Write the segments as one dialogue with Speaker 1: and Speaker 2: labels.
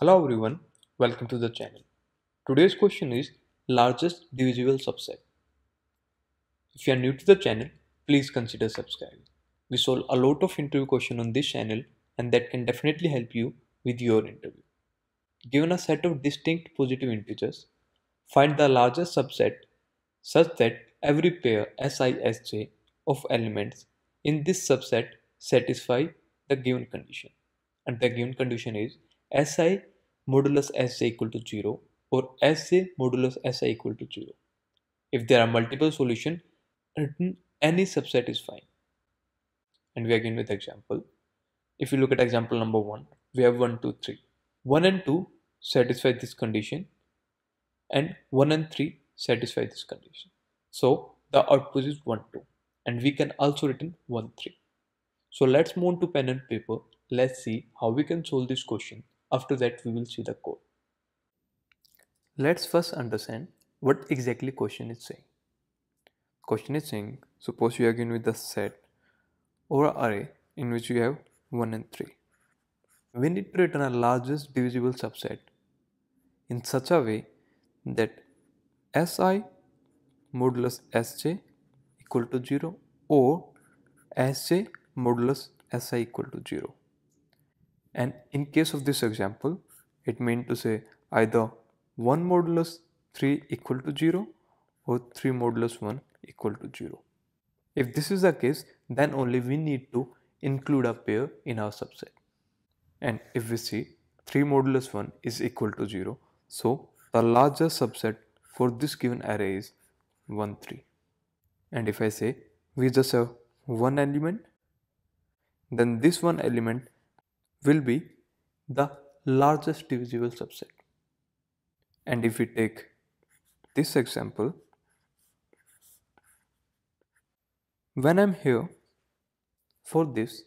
Speaker 1: Hello everyone, welcome to the channel. Today's question is largest divisible subset. If you are new to the channel, please consider subscribing. We solve a lot of interview question on this channel and that can definitely help you with your interview. Given a set of distinct positive integers, find the largest subset such that every pair SISJ of elements in this subset satisfy the given condition and the given condition is Si modulus Sj equal to 0 or sa modulus Si equal to 0. If there are multiple solutions, written any subset is fine. And we again with example. If you look at example number 1, we have 1, 2, 3. 1 and 2 satisfy this condition and 1 and 3 satisfy this condition. So the output is 1, 2 and we can also written 1, 3. So let's move on to pen and paper. Let's see how we can solve this question after that, we will see the code. Let's first understand what exactly question is saying. Question is saying, suppose you are given with the set or array in which you have 1 and 3. We need to return a largest divisible subset in such a way that si modulus sj equal to 0 or sj modulus si equal to 0 and in case of this example it means to say either 1 modulus 3 equal to 0 or 3 modulus 1 equal to 0. If this is the case then only we need to include a pair in our subset and if we see 3 modulus 1 is equal to 0 so the larger subset for this given array is 1 3 and if I say we just have one element then this one element will be the largest divisible subset. And if we take this example, when I'm here for this,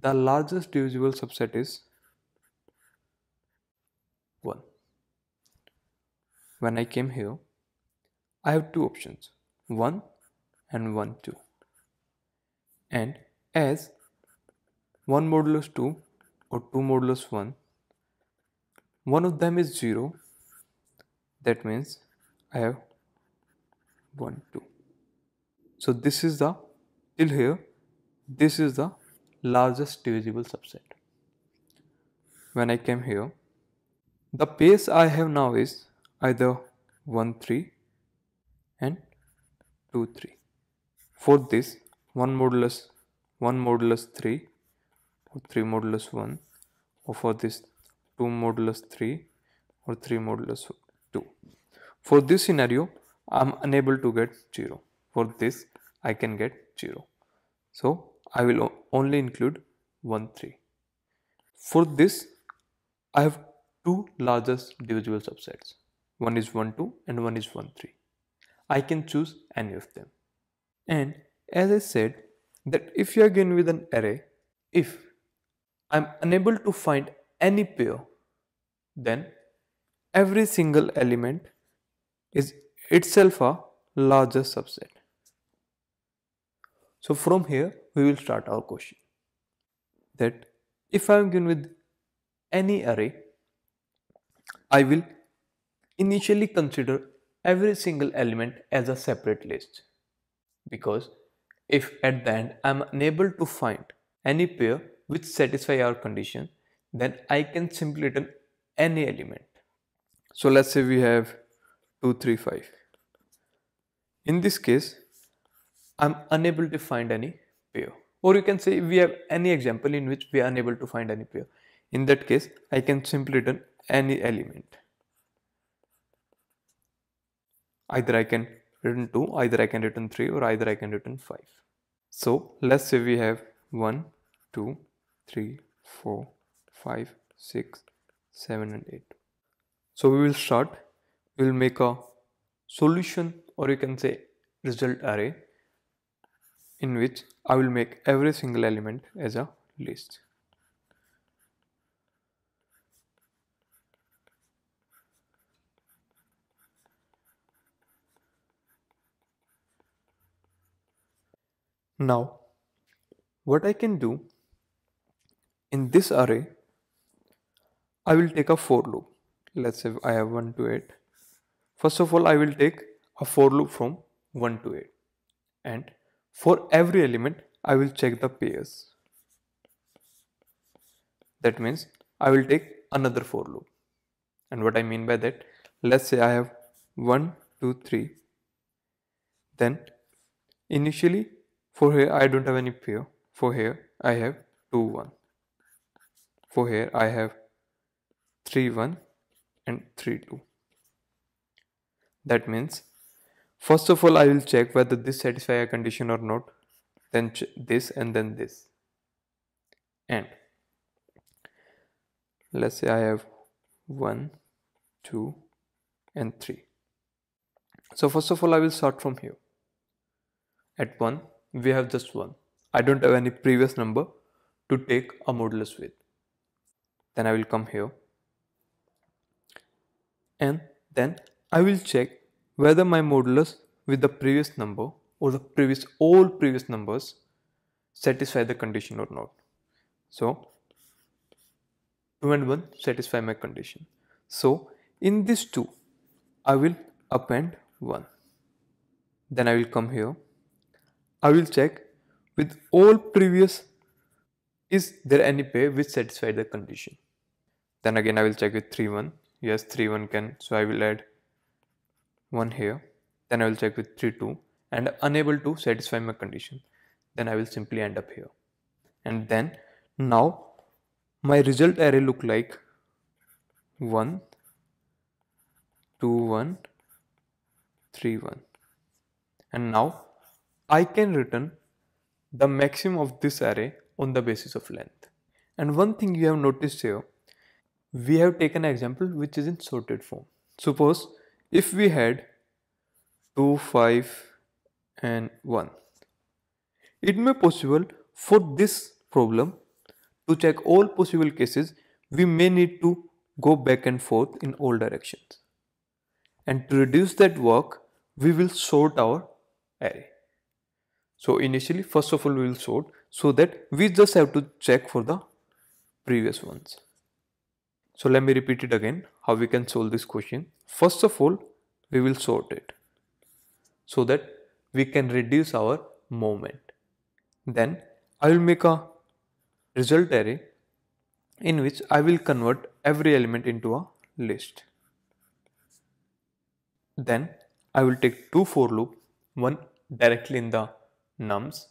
Speaker 1: the largest divisible subset is 1. When I came here, I have two options 1 and 1 2. And as 1 modulus 2 or 2 modulus 1 one of them is 0 that means I have 1 2 so this is the till here this is the largest divisible subset when I came here the pace I have now is either 1 3 and 2 3 for this 1 modulus 1 modulus 3 3 modulus 1 or for this 2 modulus 3 or 3 modulus 2. For this scenario, I am unable to get 0. For this, I can get 0. So, I will only include 1, 3. For this, I have two largest divisible subsets. One is 1, 2 and one is 1, 3. I can choose any of them. And as I said that if you are given with an array, if I'm unable to find any pair, then every single element is itself a larger subset. So from here we will start our question that if I am given with any array I will initially consider every single element as a separate list because if at the end I am unable to find any pair which satisfy our condition, then I can simply return any element. So let's say we have 2, 3, 5. In this case, I'm unable to find any pair. Or you can say we have any example in which we are unable to find any pair. In that case, I can simply return any element. Either I can return 2, either I can return 3 or either I can return 5. So let's say we have 1, 2, 3, 4, 5, 6, 7 and 8. So we will start, we will make a solution or you can say result array in which I will make every single element as a list. Now, what I can do in this array, I will take a for loop. Let's say I have 1 to 8. First of all, I will take a for loop from 1 to 8. And for every element, I will check the pairs. That means I will take another for loop. And what I mean by that, let's say I have 1, 2, 3. Then initially for here I don't have any pair. For here I have 2, 1 for here I have 3 1 and 3 2 that means first of all I will check whether this satisfy a condition or not then this and then this and let's say I have 1 2 and 3 so first of all I will start from here at 1 we have just 1 I don't have any previous number to take a modulus with then I will come here and then I will check whether my modulus with the previous number or the previous all previous numbers satisfy the condition or not. So 2 and 1 satisfy my condition. So in this 2 I will append 1. Then I will come here. I will check with all previous is there any pair which satisfy the condition then again I will check with 3 1 yes 3 1 can so I will add 1 here then I will check with 3 2 and unable to satisfy my condition then I will simply end up here and then now my result array look like 1 2 1 3 1 and now I can return the maximum of this array on the basis of length and one thing you have noticed here we have taken an example which is in sorted form. Suppose if we had 2, 5 and 1. It may possible for this problem to check all possible cases we may need to go back and forth in all directions. And to reduce that work we will sort our array. So initially first of all we will sort so that we just have to check for the previous ones. So let me repeat it again how we can solve this question. First of all, we will sort it so that we can reduce our moment. Then I will make a result array in which I will convert every element into a list. Then I will take two for loop, one directly in the nums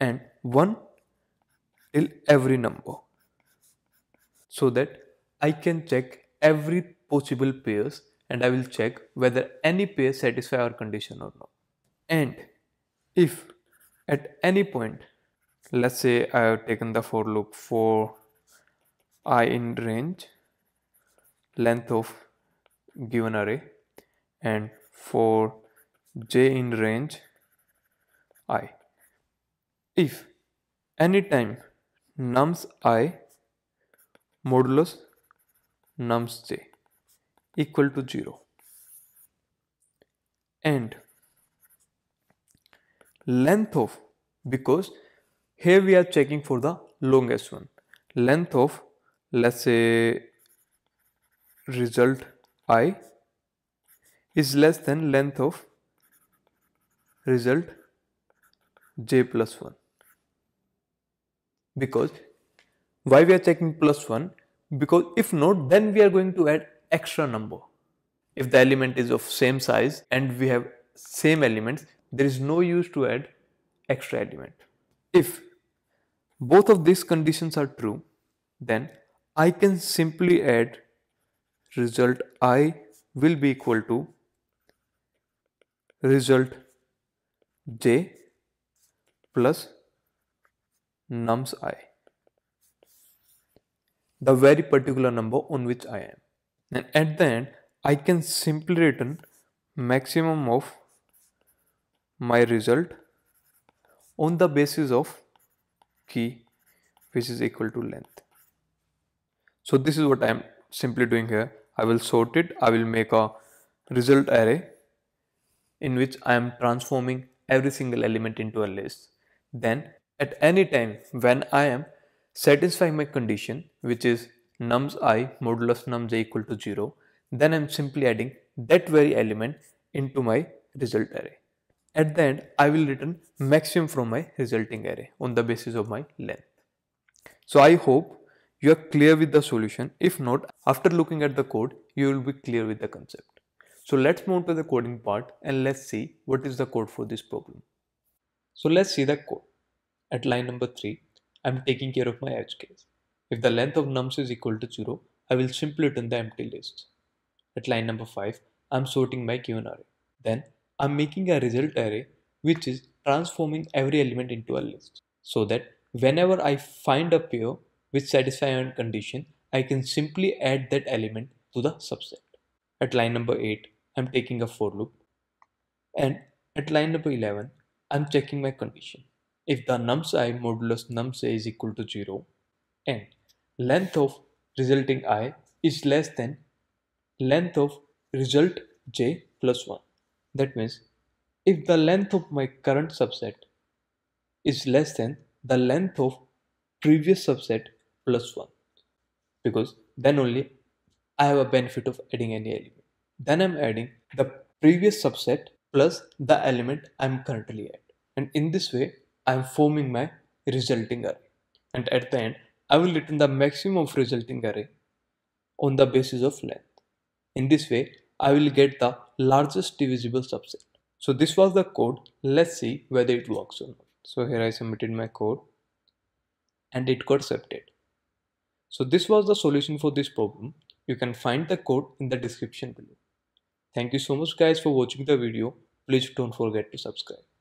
Speaker 1: and one till every number so that I can check every possible pairs and I will check whether any pair satisfy our condition or not. And if at any point, let's say I have taken the for loop for i in range length of given array and for j in range i. If any time nums i modulus nums j equal to 0 and length of because here we are checking for the longest one length of let's say result i is less than length of result j plus 1 because why we are checking plus 1 because if not then we are going to add extra number if the element is of same size and we have same elements there is no use to add extra element if both of these conditions are true then i can simply add result i will be equal to result j plus nums i the very particular number on which I am. And at the end, I can simply return maximum of my result on the basis of key which is equal to length. So this is what I am simply doing here. I will sort it. I will make a result array in which I am transforming every single element into a list. Then at any time when I am satisfy my condition which is nums i modulus nums j equal to 0 then I'm simply adding that very element into my result array. At the end I will return maximum from my resulting array on the basis of my length. So I hope you are clear with the solution if not after looking at the code you will be clear with the concept. So let's move to the coding part and let's see what is the code for this problem. So let's see the code. At line number 3 I'm taking care of my edge case. If the length of nums is equal to 0, I will simply return the empty list. At line number 5, I'm sorting my given array. Then, I'm making a result array which is transforming every element into a list so that whenever I find a pair which satisfies a condition, I can simply add that element to the subset. At line number 8, I'm taking a for loop and at line number 11, I'm checking my condition if the numpsi modulus numpsi is equal to 0 and length of resulting i is less than length of result j plus 1. That means if the length of my current subset is less than the length of previous subset plus 1 because then only I have a benefit of adding any element. Then I'm adding the previous subset plus the element I'm currently at and in this way I am forming my resulting array. And at the end, I will return the maximum of resulting array on the basis of length. In this way, I will get the largest divisible subset. So this was the code. Let's see whether it works or not. So here I submitted my code and it got accepted. So this was the solution for this problem. You can find the code in the description below. Thank you so much guys for watching the video. Please don't forget to subscribe.